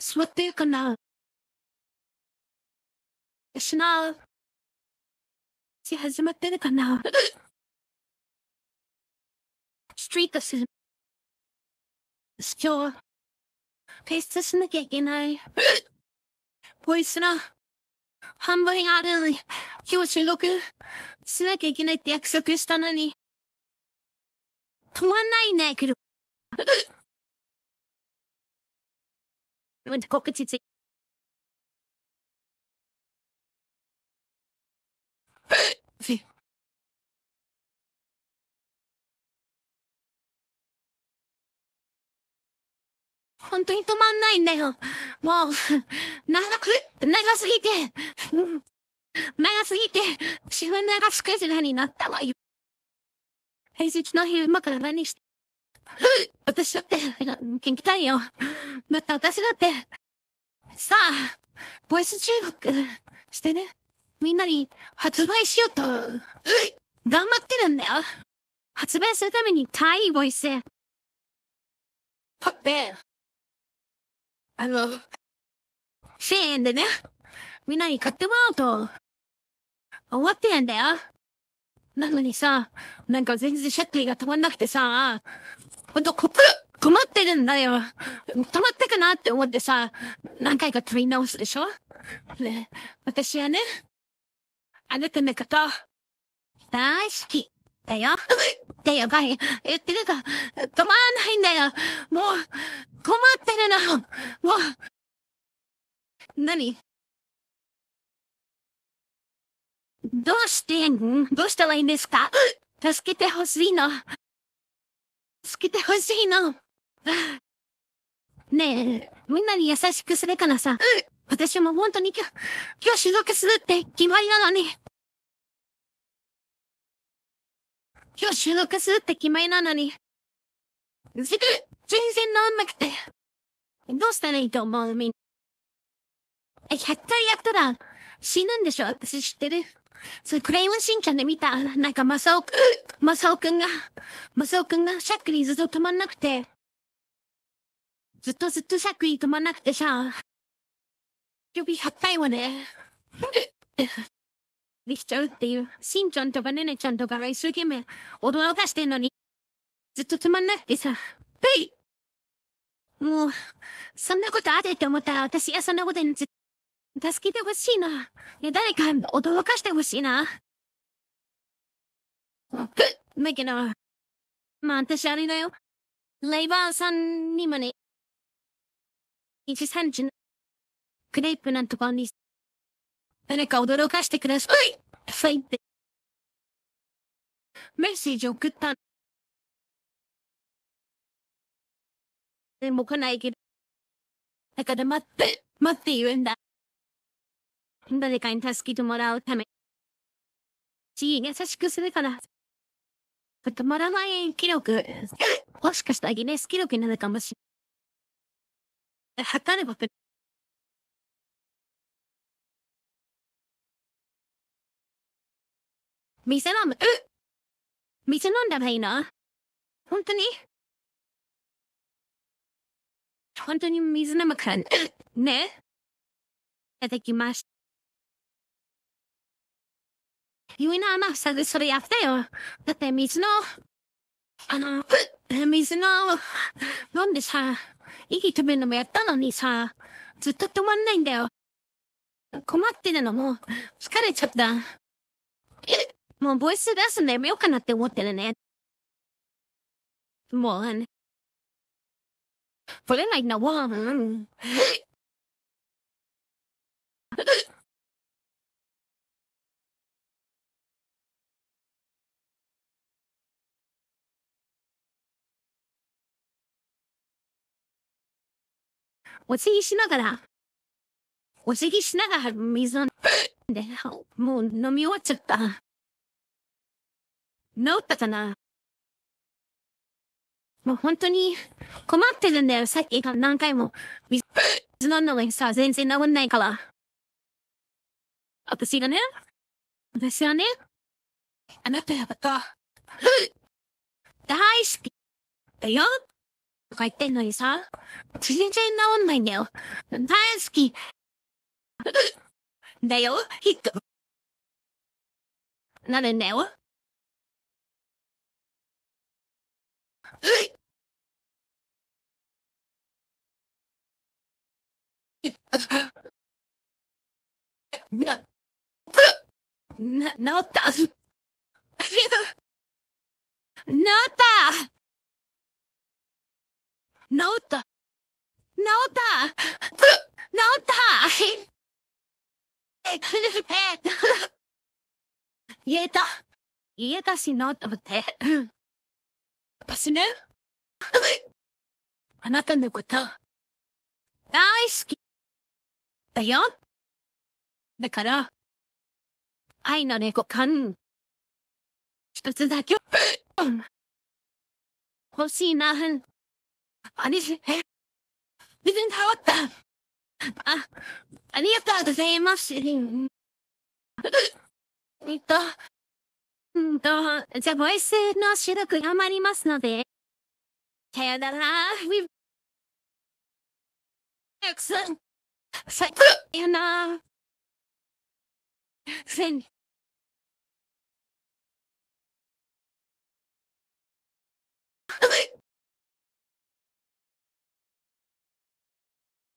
座ってるかな。よしな。し始まってるかな。ストリートする。し、視聴、提出しなきゃいけない。ボイスの、販売があるのに、今日収録、しなきゃいけないって約束したのに。止まんないね、け告知つい。本当に止まんないんだよ。もう、長く、長すぎて、長すぎて、自分長すくじらになったわよ。平日の昼間から何して 私だって、元気たいよ。また私だって、さあ、ボイス中国してね、みんなに発売しようと、頑張ってるんだよ。発売するためにタイボイス。ほっぺ、あの、1000円でね、みんなに買ってもらおうと、思ってるんだよ。なのにさ、なんか全然シャッキーが止まんなくてさ、ほんとこ、困ってるんだよ。止まったかなって思ってさ、何回か取り直すでしょね、私はね、あなたのこと、大好き。だよ。だよ、ガイ。言ってるか、止まらないんだよ。もう、困ってるな。もう。何どうしてんどうしたらいいんですか助けてほしいの。助けてほしいの。ねえ、みんなに優しくするからさ。私も本当に今日、今日収録するって決まりなのに。今日収録するって決まりなのに。全然治んなくて。どうしたらいいと思うみんな。100回やったら死ぬんでしょ私知ってる。それクレヨンしんちゃんで見た、なんかマサオく、ん、マサオくんが、マサオくんがシャックにずっと止まんなくて。ずっとずっとシャックに止まんなくてさ。指100いわね。できちゃうっていう、しんちゃんとバネネちゃんとかが一生懸命驚かしてんのに、ずっと止まんなくてさ。もう、そんなことあるって思ったら私はそんなことにずっ助けてほしいな。誰か驚かしてほしいな。だけな。まあ私あれだよ。レイバーさんにもね、一三十クレープなんとかに、誰か驚かしてください。そう言って。メッセージ送った。でも来ないけど。だから待って、待って言うんだ。誰かに助けてもらうため。地位優しくするから。止まらない記録。もしかしたらギネス記録になるかもしれない。測れば店飲む。店飲んだらいいな。本当に本当に水飲むからね。ね。いただきました。言いな、な、さ、それやってよ。だって、水の、あの、水の、飲んでさ、息止めるのもやったのにさ、ずっと止まんないんだよ。困ってるのも、疲れちゃった。もうボイス出すのやめようかなって思ってるね。もう、ね、取れないな、わん。お辞儀しながら、お辞儀しながら水飲んで、もう飲み終わっちゃった。治ったかなもう本当に困ってるんだよ。さっきから何回も水飲んだのにさ、全然治んないから。私がね、私はね、あなたやこと、大好きだよとか言ってんのにさ、全然治んないんだよ。大好き。だよ、ヒック。なるんだよ。な、な、治った。治った治った治った治った言えた言えたしなと思って。私ね、あなたのこと、大好き、だよ。だから、愛の猫缶、一つだけ、欲しいな。아니지늦은다왔다아아니었다고생했마시이또うんと、じゃあ、ボイスの収録頑張りますので。さよなら。さよなら。